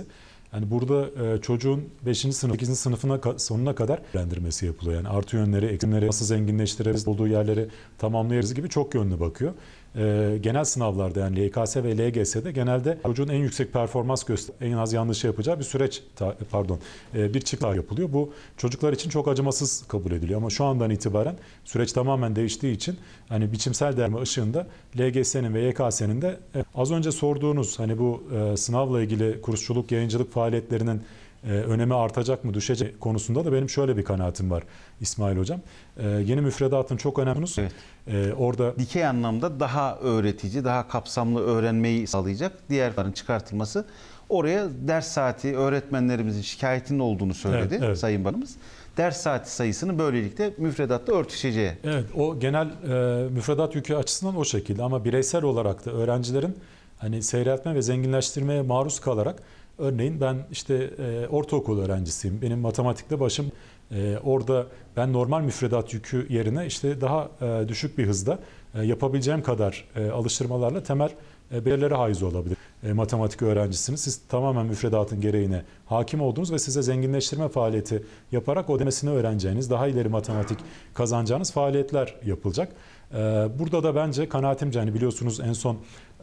Hani burada e, çocuğun 5. sınıf, 8. sınıfına sonuna kadar öğrendirmesi yapılıyor. Yani artı yönleri, eksimleri, nasıl zenginleştirebiliriz, olduğu yerleri tamamlayarız gibi çok yönlü bakıyor e, genel sınavlarda yani LKS ve LGS'de genelde çocuğun en yüksek performans göster en az yanlış şey yapacağı bir süreç ta, pardon e, bir çıkar yapılıyor. Bu çocuklar için çok acımasız kabul ediliyor ama şu andan itibaren süreç tamamen değiştiği için hani biçimsel derme ışığında LGS'nin ve YKS'nin de e, az önce sorduğunuz hani bu e, sınavla ilgili kursçuluk, yayıncılık faaliyetlerinin e, önemi artacak mı düşecek konusunda da benim şöyle bir kanaatim var İsmail Hocam. Ee, yeni müfredatın çok önemli.
Evet. E, orada Dikey anlamda daha öğretici, daha kapsamlı öğrenmeyi sağlayacak. Diğerlerin çıkartılması oraya ders saati öğretmenlerimizin şikayetinin olduğunu söyledi evet, evet. Sayın Bakanımız ders saati sayısını böylelikle müfredatta örtüşeceği. Evet
o genel e, müfredat yükü açısından o şekilde ama bireysel olarak da öğrencilerin hani seyreltme ve zenginleştirmeye maruz kalarak Örneğin ben işte e, ortaokul öğrencisiyim. Benim matematikte başım e, orada ben normal müfredat yükü yerine işte daha e, düşük bir hızda e, yapabileceğim kadar e, alıştırmalarla temel e, belirlere haiz olabilir. E, matematik öğrencisiniz. Siz tamamen müfredatın gereğine hakim olduğunuz ve size zenginleştirme faaliyeti yaparak ödemesini öğreneceğiniz, daha ileri matematik kazanacağınız faaliyetler yapılacak. E, burada da bence kanaatimce hani biliyorsunuz en son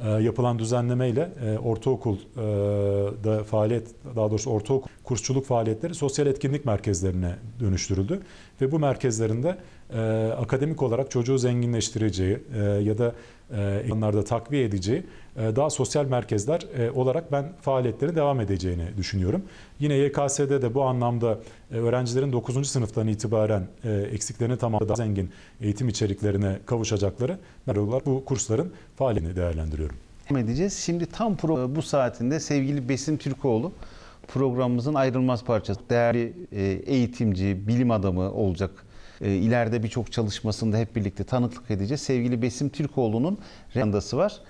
e, yapılan düzenlemeyle e, ortaokulda e, faaliyet, daha doğrusu ortaokul kursçuluk faaliyetleri sosyal etkinlik merkezlerine dönüştürüldü. Ve bu merkezlerinde e, akademik olarak çocuğu zenginleştireceği e, ya da ekranlarda takviye edici e, daha sosyal merkezler e, olarak ben faaliyetlerine devam edeceğini düşünüyorum. Yine YKS'de de bu anlamda e, öğrencilerin 9. sınıftan itibaren eksiklerini tamamlayan daha zengin eğitim içeriklerine
kavuşacakları bu kursların faaliyetini değerlendiriyorum. Edeceğiz. Şimdi tam pro bu saatinde sevgili Besim Türkoğlu programımızın ayrılmaz parçası. Değerli eğitimci, bilim adamı olacak e, ileride birçok çalışmasında hep birlikte tanıklık edeceğiz. Sevgili Besim Türkoğlu'nun randası var.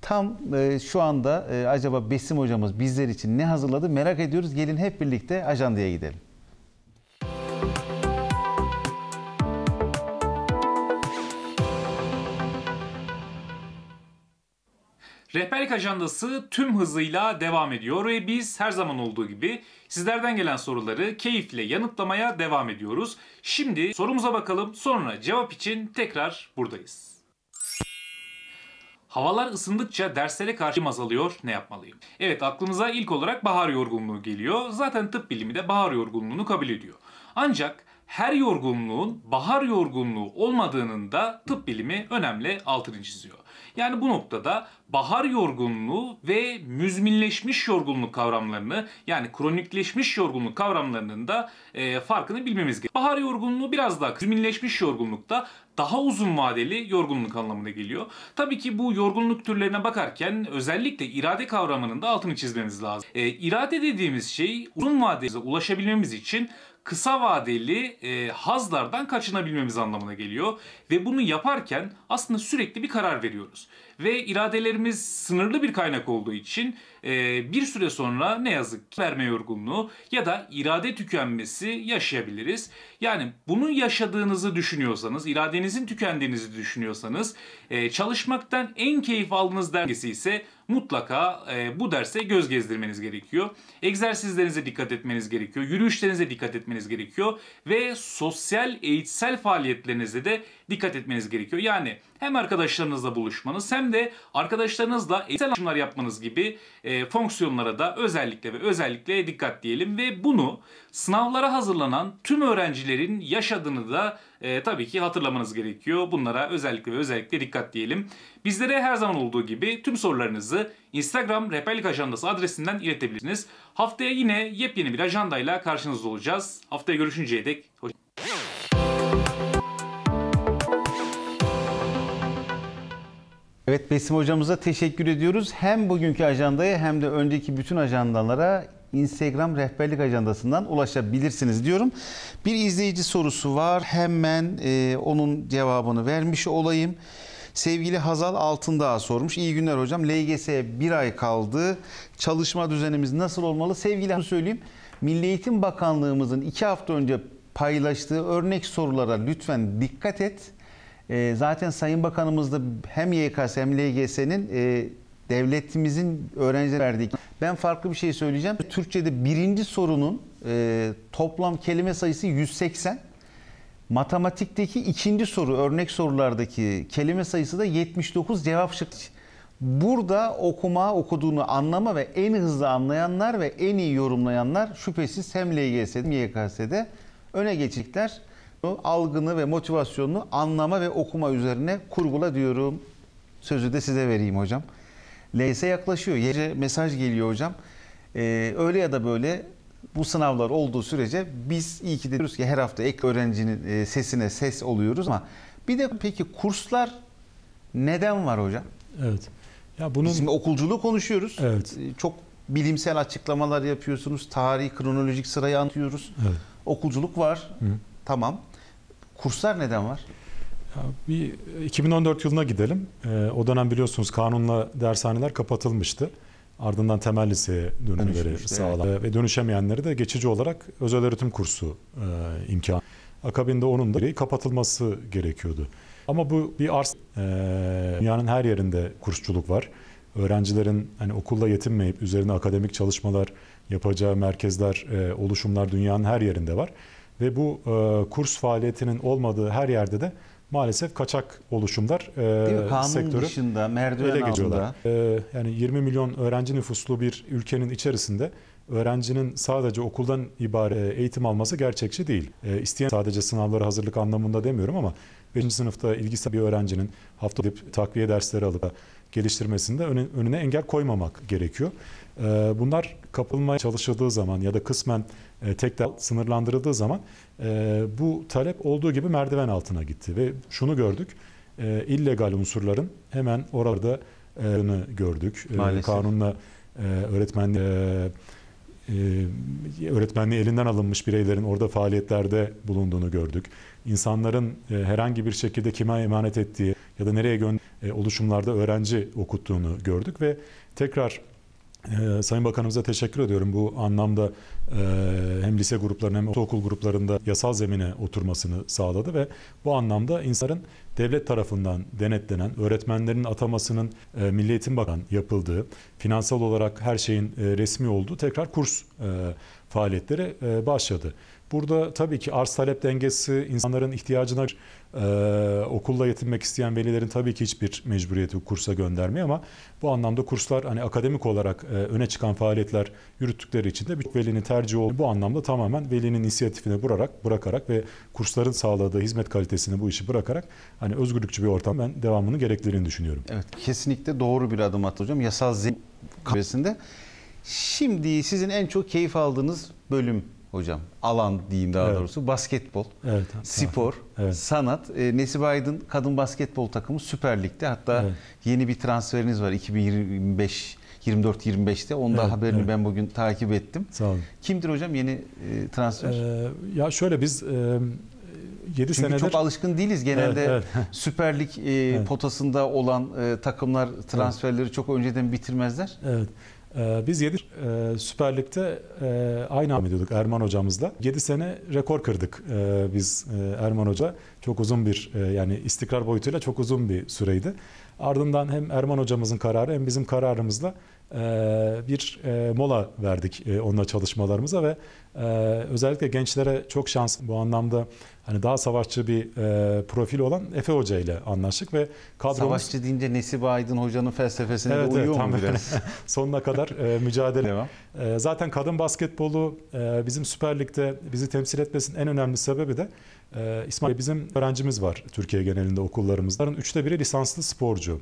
Tam e, şu anda e, acaba Besim hocamız bizler için ne hazırladı merak ediyoruz. Gelin hep birlikte ajandaya gidelim.
Rehberlik ajandası tüm hızıyla devam ediyor ve biz her zaman olduğu gibi sizlerden gelen soruları keyifle yanıtlamaya devam ediyoruz. Şimdi sorumuza bakalım sonra cevap için tekrar buradayız. Havalar ısındıkça derslere karşı azalıyor. Ne yapmalıyım? Evet aklımıza ilk olarak bahar yorgunluğu geliyor. Zaten tıp bilimi de bahar yorgunluğunu kabul ediyor. Ancak her yorgunluğun bahar yorgunluğu olmadığının da tıp bilimi önemli altını çiziyor. Yani bu noktada bahar yorgunluğu ve müzminleşmiş yorgunluk kavramlarını yani kronikleşmiş yorgunluk kavramlarının da e, farkını bilmemiz gerekiyor. Bahar yorgunluğu biraz daha müzminleşmiş yorgunlukta daha uzun vadeli yorgunluk anlamına geliyor. Tabii ki bu yorgunluk türlerine bakarken özellikle irade kavramının da altını çizmemiz lazım. E, irade dediğimiz şey uzun vadeye ulaşabilmemiz için kısa vadeli e, hazlardan kaçınabilmemiz anlamına geliyor. Ve bunu yaparken aslında sürekli bir karar veriyoruz. Ve iradelerimiz sınırlı bir kaynak olduğu için e, bir süre sonra ne yazık ki verme yorgunluğu ya da irade tükenmesi yaşayabiliriz. Yani bunu yaşadığınızı düşünüyorsanız, iradenizin tükendiğinizi düşünüyorsanız e, çalışmaktan en keyif aldığınız dergisi ise mutlaka e, bu derse göz gezdirmeniz gerekiyor. Egzersizlerinize dikkat etmeniz gerekiyor. Yürüyüşlerinize dikkat etmeniz gerekiyor. Ve sosyal eğitsel faaliyetlerinize de dikkat etmeniz gerekiyor. Yani hem arkadaşlarınızla buluşmanız hem de arkadaşlarınızla eğitsel açımlar yapmanız gibi e, fonksiyonlara da özellikle ve özellikle dikkat diyelim ve bunu sınavlara hazırlanan tüm öğrencilerin yaşadığını da e, tabii ki hatırlamanız gerekiyor. Bunlara özellikle ve özellikle dikkat diyelim. Bizlere her zaman olduğu gibi tüm sorularınızı Instagram rehberlik ajandası adresinden iletebilirsiniz. Haftaya yine yepyeni bir ajandayla karşınızda olacağız. Haftaya görüşünceye dek hoşçakalın.
Evet Besim hocamıza teşekkür ediyoruz. Hem bugünkü ajandaya hem de önceki bütün ajandalara Instagram rehberlik ajandasından ulaşabilirsiniz diyorum. Bir izleyici sorusu var. Hemen e, onun cevabını vermiş olayım. Sevgili Hazal Altındağ sormuş. İyi günler hocam. LGS'ye bir ay kaldı. Çalışma düzenimiz nasıl olmalı? Sevgili söyleyeyim. Milli Eğitim Bakanlığımızın iki hafta önce paylaştığı örnek sorulara lütfen dikkat et. E, zaten Sayın Bakanımız da hem YKS hem LGS'nin e, devletimizin öğrencilere verdiği. Ben farklı bir şey söyleyeceğim. Türkçe'de birinci sorunun e, toplam kelime sayısı 180. Matematikteki ikinci soru, örnek sorulardaki kelime sayısı da 79 cevap şık. Burada okuma, okuduğunu anlama ve en hızlı anlayanlar ve en iyi yorumlayanlar şüphesiz hem LGS'de hem YKS'de öne geçecekler algını ve motivasyonunu anlama ve okuma üzerine kurgula diyorum. Sözü de size vereyim hocam. LS yaklaşıyor. Yere mesaj geliyor hocam. Ee, öyle ya da böyle bu sınavlar olduğu sürece biz iyi ki de diyoruz ki her hafta ek öğrencinin e, sesine ses oluyoruz ama bir de peki kurslar neden var hocam? Evet. Ya bunun... Biz okulculuğu konuşuyoruz. Evet. Ee, çok bilimsel açıklamalar yapıyorsunuz. tarihi kronolojik sırayı anlatıyoruz. Evet. Okulculuk var. Hı. Tamam. Kurslar neden var? Bir
2014 e, yılına gidelim. E, o dönem biliyorsunuz kanunla dershaneler kapatılmıştı. Ardından temel liseye dönümleri sağlandı. Evet. Ve dönüşemeyenleri de geçici olarak özel öğretim kursu e, imkanı. Akabinde onun da kapatılması gerekiyordu. Ama bu bir arz. E, dünyanın her yerinde kursçuluk var. Öğrencilerin hani okulla yetinmeyip üzerine akademik çalışmalar yapacağı merkezler, e, oluşumlar dünyanın her yerinde var ve bu e, kurs faaliyetinin olmadığı her yerde de maalesef kaçak oluşumlar e, Kanun sektörü dışında merdiven ele geçiyorlar. E, yani 20 milyon öğrenci nüfuslu bir ülkenin içerisinde öğrencinin sadece okuldan ibare e, eğitim alması gerçekçi değil. E, isteyen sadece sınavlara hazırlık anlamında demiyorum ama 5. sınıfta ilgisi bir öğrencinin hafta gidip takviye dersleri alıp geliştirmesinde önüne engel koymamak gerekiyor. Ee, bunlar kapılmaya çalışıldığı zaman ya da kısmen e, tekrar sınırlandırıldığı zaman e, bu talep olduğu gibi merdiven altına gitti ve şunu gördük. E, illegal unsurların hemen orada gördük. Maalesef. Kanunla öğretmen öğretmenliği elinden alınmış bireylerin orada faaliyetlerde bulunduğunu gördük. İnsanların herhangi bir şekilde kime emanet ettiği ya da nereye oluşumlarda öğrenci okuttuğunu gördük ve tekrar ee, Sayın Bakanımıza teşekkür ediyorum. Bu anlamda e, hem lise gruplarının hem ortaokul gruplarında yasal zemine oturmasını sağladı ve bu anlamda insanların devlet tarafından denetlenen, öğretmenlerin atamasının e, Milli Eğitim Bakan yapıldığı, finansal olarak her şeyin e, resmi olduğu tekrar kurs faaliyetleri başladı. Burada tabii ki arz talep dengesi insanların ihtiyacına ee, okulla yetinmek isteyen velilerin tabii ki hiçbir mecburiyeti kursa göndermiyor ama bu anlamda kurslar hani akademik olarak e, öne çıkan faaliyetler yürüttükleri için de bir velinin tercihi oldu. Bu anlamda tamamen velinin inisiyatifine bırakarak bırakarak ve kursların sağladığı hizmet kalitesini bu işi bırakarak hani özgürlükçü
bir ortam ben devamını gerektiğini düşünüyorum. Evet kesinlikle doğru bir adım atacağım. Yasal zemin kafesinde. Şimdi sizin en çok keyif aldığınız bölüm hocam. Alan diyeyim daha evet. doğrusu. Basketbol, evet, spor, evet. sanat. E, Nesip Aydın kadın basketbol takımı Süper Lig'de. Hatta evet. yeni bir transferiniz var 2025 24-25'te. Onda evet, haberini evet. ben bugün takip ettim. Sağ olun. Kimdir hocam yeni e, transfer? Ee, ya şöyle biz e, 7 Çünkü senedir... çok alışkın değiliz genelde evet, evet. Süper Lig e, evet. potasında olan e, takımlar transferleri evet. çok önceden bitirmezler.
Evet. Ee, biz 7 e, Süper Lig'de e, aynı hamle ediyorduk Erman hocamızla. 7 sene rekor kırdık e, biz Erman hoca. Çok uzun bir yani istikrar boyutuyla çok uzun bir süreydi. Ardından hem Erman hocamızın kararı hem bizim kararımızla ee, bir e, mola verdik e, onunla çalışmalarımıza ve e, özellikle gençlere çok şans bu anlamda hani daha savaşçı bir profil olan Efe Hoca ile anlaştık ve kadromuz... Savaşçı deyince Nesip Aydın Hoca'nın felsefesine evet, de uyuyor evet, mu biraz? sonuna kadar mücadele. Devam. Zaten kadın basketbolu bizim Süper Lig'de bizi temsil etmesinin en önemli sebebi de İsmail bizim öğrencimiz var Türkiye genelinde okullarımızda. üçte biri lisanslı sporcu.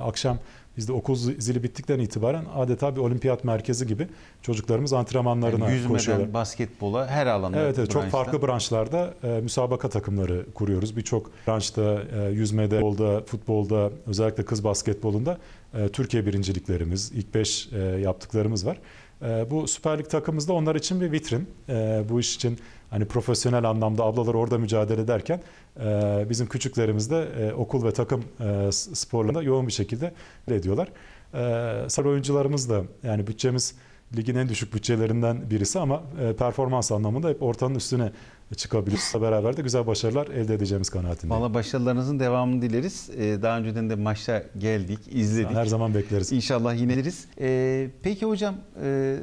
Akşam Bizde okul zili bittikten itibaren adeta bir olimpiyat merkezi gibi çocuklarımız antrenmanlarına yani yüzmeden, koşuyorlar.
basketbola her alanda. Evet, evet çok farklı
branşlarda e, müsabaka takımları kuruyoruz. Birçok branşta e, yüzmede, bolda, futbolda özellikle kız basketbolunda e, Türkiye birinciliklerimiz, ilk beş e, yaptıklarımız var. E, bu Süper Lig takımımız da onlar için bir vitrin. E, bu iş için hani profesyonel anlamda ablalar orada mücadele ederken e, bizim küçüklerimiz de e, okul ve takım e, sporlarında yoğun bir şekilde ediyorlar. E, sarı oyuncularımız da yani bütçemiz ligin en düşük bütçelerinden birisi ama e, performans anlamında hep ortanın üstüne çıkabiliriz. Beraber de güzel başarılar elde edeceğimiz kanaatinde.
Valla başarılarınızın devamını dileriz. Ee, daha önceden de maçta geldik, izledik. Her zaman bekleriz. İnşallah yine Ee, peki hocam e,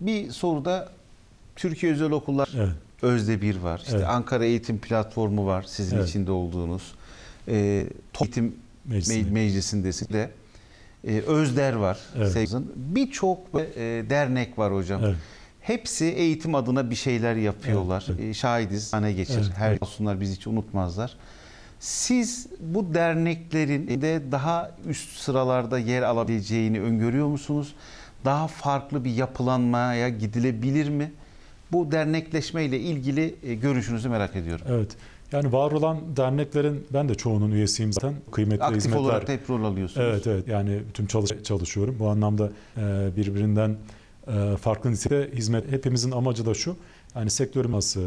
bir soruda Türkiye Özel Okullar evet. Özde bir var. İşte evet. Ankara Eğitim Platformu var sizin evet. içinde olduğunuz. E, Top Eğitim Meclisi. Meclisi'ndesin de. E, Özder var. Evet. Birçok e, dernek var hocam. Evet. Hepsi eğitim adına bir şeyler yapıyorlar. Evet, evet. E, şahidiz. Hane geçir. Evet, Her evet. olsunlar bizi hiç unutmazlar. Siz bu derneklerin de daha üst sıralarda yer alabileceğini öngörüyor musunuz? Daha farklı bir yapılanmaya gidilebilir mi? Bu dernekleşme ile ilgili e, görüşünüzü merak ediyorum. Evet. Yani var olan derneklerin ben de
çoğunun üyesiyim zaten. Kıymetli Aktif hizmetler. olarak hep
rol alıyorsunuz. Evet
evet. Yani tüm çalış çalışıyorum. Bu anlamda e, birbirinden e, farklı nitelikte hizmet. Hepimizin amacı da şu. Yani sektörün nasıl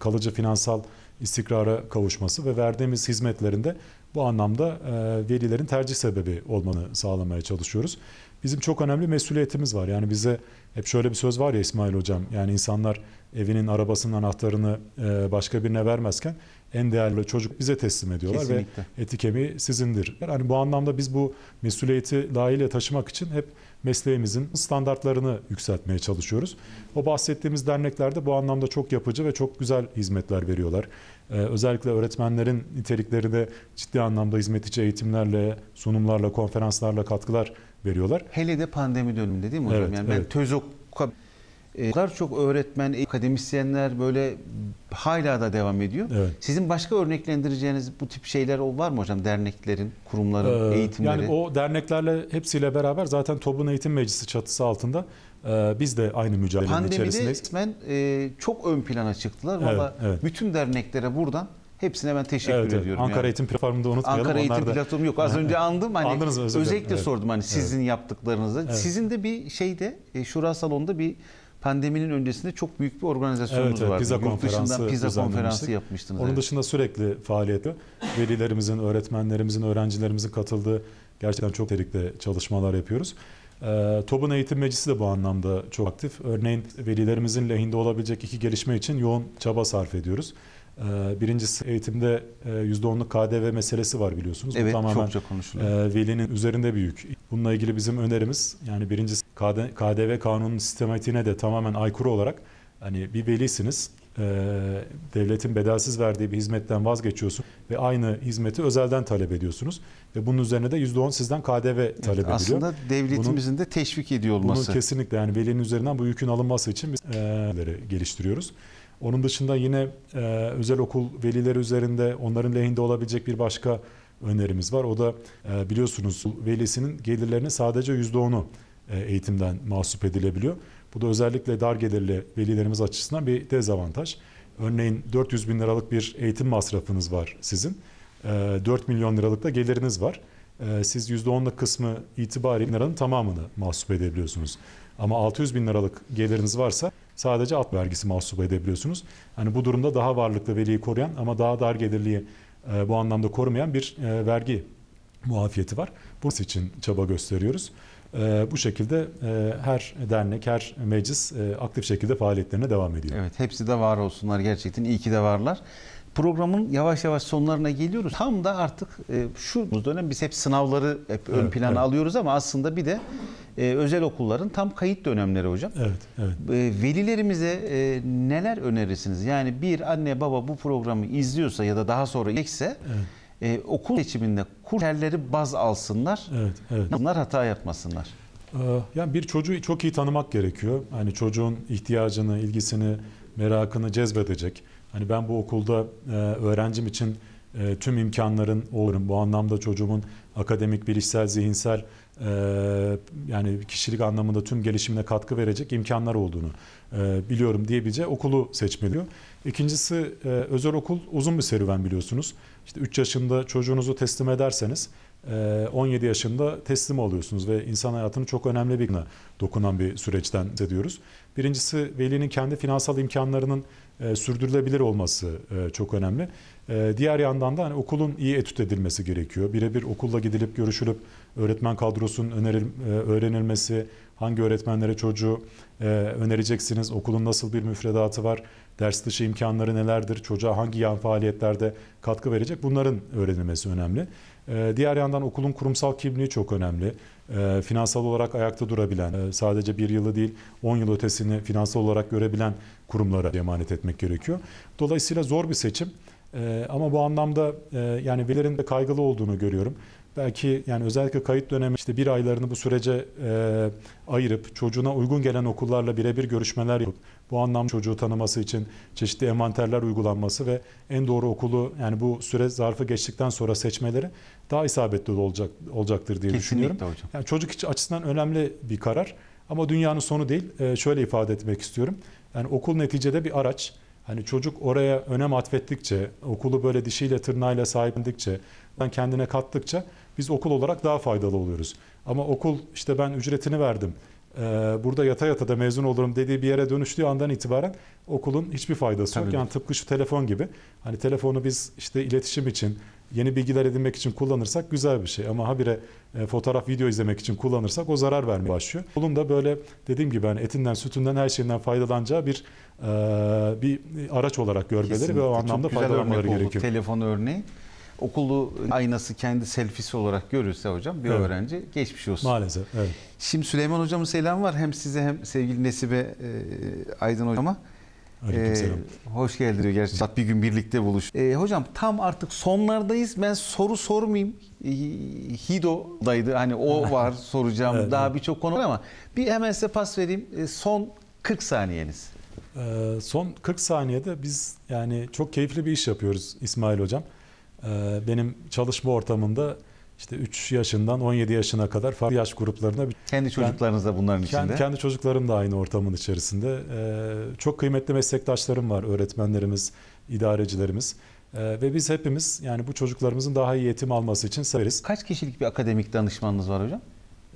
kalıcı finansal istikrara kavuşması ve verdiğimiz hizmetlerinde bu anlamda verilerin tercih sebebi olmanı sağlamaya çalışıyoruz bizim çok önemli mesuliyetimiz var. Yani bize hep şöyle bir söz var ya İsmail Hocam. Yani insanlar evinin arabasının anahtarını e, başka birine vermezken en değerli çocuk bize teslim ediyorlar Kesinlikle. ve eti kemiği sizindir. Yani bu anlamda biz bu mesuliyeti layığıyla taşımak için hep mesleğimizin standartlarını yükseltmeye çalışıyoruz. O bahsettiğimiz derneklerde bu anlamda çok yapıcı ve çok güzel hizmetler veriyorlar. Ee, özellikle öğretmenlerin nitelikleri de ciddi anlamda hizmet içi eğitimlerle, sunumlarla, konferanslarla katkılar veriyorlar. Hele
de pandemi döneminde değil mi hocam? Evet, yani ben evet. TÖZOK'a e, kadar çok öğretmen, e, akademisyenler böyle hala da devam ediyor. Evet. Sizin başka örneklendireceğiniz bu tip şeyler var mı hocam? Derneklerin, kurumların, ee, eğitimleri? Yani o
derneklerle hepsiyle beraber zaten
Tobun Eğitim Meclisi çatısı altında e, biz de aynı mücadelenin Pandemide içerisindeyiz. Pandemide e, çok ön plana çıktılar. Valla evet, evet. bütün derneklere buradan Hepsine ben teşekkür evet, ediyorum. Ankara yani. Eğitim Platformu'nda unutmayalım. Ankara Eğitim da... Platformu yok. Az önce andım. Hani Andınız mı? Özür özellikle evet. sordum hani sizin evet. yaptıklarınızı. Evet. Sizin de bir şeyde e, şura salonunda bir pandeminin öncesinde çok büyük bir organizasyonunuz evet, evet, vardı. Pizza Yurt konferansı dışından pizza konferansı yapmıştınız. Onun evet.
dışında sürekli faaliyeti velilerimizin, öğretmenlerimizin, öğrencilerimizin katıldığı gerçekten çok nitelikli çalışmalar yapıyoruz. E, TOB'un eğitim meclisi de bu anlamda çok aktif. Örneğin velilerimizin lehinde olabilecek iki gelişme için yoğun çaba sarf ediyoruz. Ee, birincisi eğitimde %10'luk e, KDV meselesi var biliyorsunuz. Evet, Bu tamamen çokça konuşuluyor. E, velinin üzerinde büyük. Bununla ilgili bizim önerimiz yani birincisi KDV kanunun sistematiğine de tamamen aykırı olarak hani bir velisiniz e, devletin bedelsiz verdiği bir hizmetten vazgeçiyorsun ve aynı hizmeti özelden talep ediyorsunuz ve bunun üzerine de %10 sizden KDV talep evet, ediliyor. Aslında devletimizin
bunun, de teşvik ediyor olması. Bunun
kesinlikle yani velinin üzerinden bu yükün alınması için biz e, geliştiriyoruz. Onun dışında yine e, özel okul velileri üzerinde onların lehinde olabilecek bir başka önerimiz var. O da e, biliyorsunuz velisinin gelirlerinin sadece %10'u e, eğitimden mahsup edilebiliyor. Bu da özellikle dar gelirli velilerimiz açısından bir dezavantaj. Örneğin 400 bin liralık bir eğitim masrafınız var sizin. 4 e, milyon liralık da geliriniz var. E, siz %10'luk kısmı itibariyle liranın tamamını mahsup edebiliyorsunuz. Ama 600 bin liralık geliriniz varsa Sadece alt vergisi mahsup edebiliyorsunuz. Hani bu durumda daha varlıklı veliyi koruyan ama daha dar gelirliği e, bu anlamda korumayan bir e, vergi muafiyeti var. Burası için çaba gösteriyoruz. E,
bu şekilde e, her dernek, her meclis e, aktif şekilde faaliyetlerine devam ediyor. Evet, hepsi de var olsunlar gerçekten. İyi ki de varlar programın yavaş yavaş sonlarına geliyoruz. Tam da artık e, şu dönem biz hep sınavları hep evet, ön plana evet. alıyoruz ama aslında bir de e, özel okulların tam kayıt dönemleri hocam. Evet, evet. E, velilerimize e, neler önerirsiniz? Yani bir anne baba bu programı izliyorsa ya da daha sonra ilekse evet. e, okul seçiminde kurserleri baz alsınlar. Evet, evet. Bunlar hata yapmasınlar.
Ee, yani bir çocuğu çok iyi tanımak gerekiyor. Yani çocuğun ihtiyacını, ilgisini, merakını cezbedecek Hani ben bu okulda e, öğrencim için e, tüm imkanların olurum. Bu anlamda çocuğumun akademik, bilişsel, zihinsel e, yani kişilik anlamında tüm gelişimine katkı verecek imkanlar olduğunu e, biliyorum diyebileceği okulu seçmeli. İkincisi e, özel okul uzun bir serüven biliyorsunuz. İşte 3 yaşında çocuğunuzu teslim ederseniz 17 ee, yaşında teslim oluyorsunuz ve insan hayatını çok önemli bir dokunan bir süreçten ediyoruz. Birincisi velinin kendi finansal imkanlarının e, sürdürülebilir olması e, çok önemli. E, diğer yandan da hani okulun iyi etüt edilmesi gerekiyor. Birebir okulla gidilip görüşülüp öğretmen kadrosunun öneril, öğrenilmesi, hangi öğretmenlere çocuğu önereceksiniz, okulun nasıl bir müfredatı var, ders dışı imkanları nelerdir, çocuğa hangi yan faaliyetlerde katkı verecek bunların öğrenilmesi önemli. Ee, diğer yandan okulun kurumsal kimliği çok önemli. Ee, finansal olarak ayakta durabilen, e, sadece bir yılı değil 10 yıl ötesini finansal olarak görebilen kurumlara emanet etmek gerekiyor. Dolayısıyla zor bir seçim. Ee, ama bu anlamda e, yani velilerin de kaygılı olduğunu görüyorum belki yani özellikle kayıt dönemi işte bir aylarını bu sürece e, ayırıp çocuğuna uygun gelen okullarla birebir görüşmeler yapıp bu anlam çocuğu tanıması için çeşitli envanterler uygulanması ve en doğru okulu yani bu süre zarfı geçtikten sonra seçmeleri daha isabetli olacak olacaktır diye Kesinlikle düşünüyorum. Hocam. Yani çocuk açısından önemli bir karar ama dünyanın sonu değil. E, şöyle ifade etmek istiyorum. Yani okul neticede bir araç. Hani çocuk oraya önem atfettikçe, okulu böyle dişiyle tırnağıyla sahiplendikçe, kendine kattıkça biz okul olarak daha faydalı oluyoruz. Ama okul işte ben ücretini verdim, burada yata yata da mezun olurum dediği bir yere dönüştüğü andan itibaren okulun hiçbir faydası Tabii yok. Yani tıpkı şu telefon gibi. Hani telefonu biz işte iletişim için, yeni bilgiler edinmek için kullanırsak güzel bir şey. Ama habire fotoğraf, video izlemek için kullanırsak o zarar vermeye başlıyor. Okulun da böyle dediğim gibi hani etinden, sütünden, her şeyinden faydalanacağı bir bir araç olarak görmeleri Kesinlikle. ve o anlamda faydalanmaları gerekiyor.
Telefon örneği okulu aynası kendi selfisi olarak görürse hocam bir evet. öğrenci geçmiş olsun. Maalesef. Evet. Şimdi Süleyman hocamın selam var. Hem size hem sevgili Nesibe e, Aydın hocama. Ee, hoş geldin gerçekten. bir gün birlikte buluş. Ee, hocam tam artık sonlardayız. Ben soru sormayayım. Hido'daydı. Hani o var soracağım. evet, Daha evet. birçok konu var ama bir hemen size pas vereyim. Ee, son 40 saniyeniz.
Ee, son 40 saniyede biz yani çok keyifli bir iş yapıyoruz İsmail hocam. Ee, benim çalışma ortamında işte 3 yaşından 17 yaşına kadar farklı yaş gruplarına. Kendi çocuklarınız
da bunların kendi, içinde. Kendi
çocuklarım da aynı ortamın içerisinde. Ee, çok kıymetli meslektaşlarım var, öğretmenlerimiz, idarecilerimiz. Ee, ve biz hepimiz yani bu çocuklarımızın
daha iyi eğitim alması için severiz. Kaç kişilik bir akademik danışmanınız var hocam?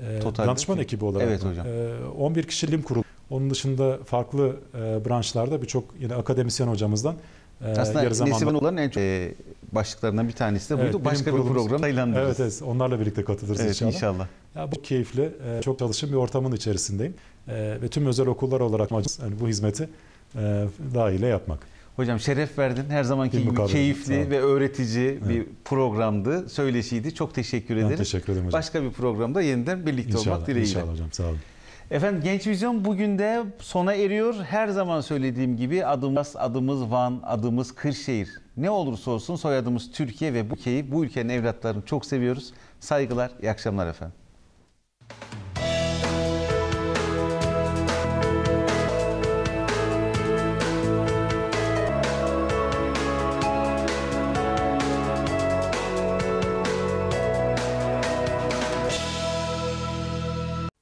Ee, Totalde danışman ekibi olarak. Evet hocam.
Ee, 11 kişilik kurulu. Onun dışında farklı e, branşlarda birçok yine akademisyen hocamızdan e, Aslında yarı Neslihan
Ulan'ın en çok e, başlıklarından bir tanesi de buydu. Evet, Başka bir program Tayland'da. Evet, evet, onlarla birlikte katılırız evet, inşallah. inşallah.
Ya, bu keyifli, e, çok çalışın bir ortamın içerisindeyim. E, ve tüm özel okullar olarak yani bu hizmeti daha
dahile yapmak. Hocam şeref verdin. Her zamanki gibi keyifli ve öğretici evet. bir programdı, söyleşiydi. Çok teşekkür ederim. Ben teşekkür ederim hocam. Başka bir programda yeniden birlikte inşallah, olmak dileğiyle. İnşallah hocam sağ olun. Efendim Genç Vizyon bugün de sona eriyor. Her zaman söylediğim gibi adımız adımız Van, adımız Kırşehir. Ne olursa olsun soyadımız Türkiye ve bu ülkeyi, bu ülkenin evlatlarını çok seviyoruz. Saygılar, iyi akşamlar efendim.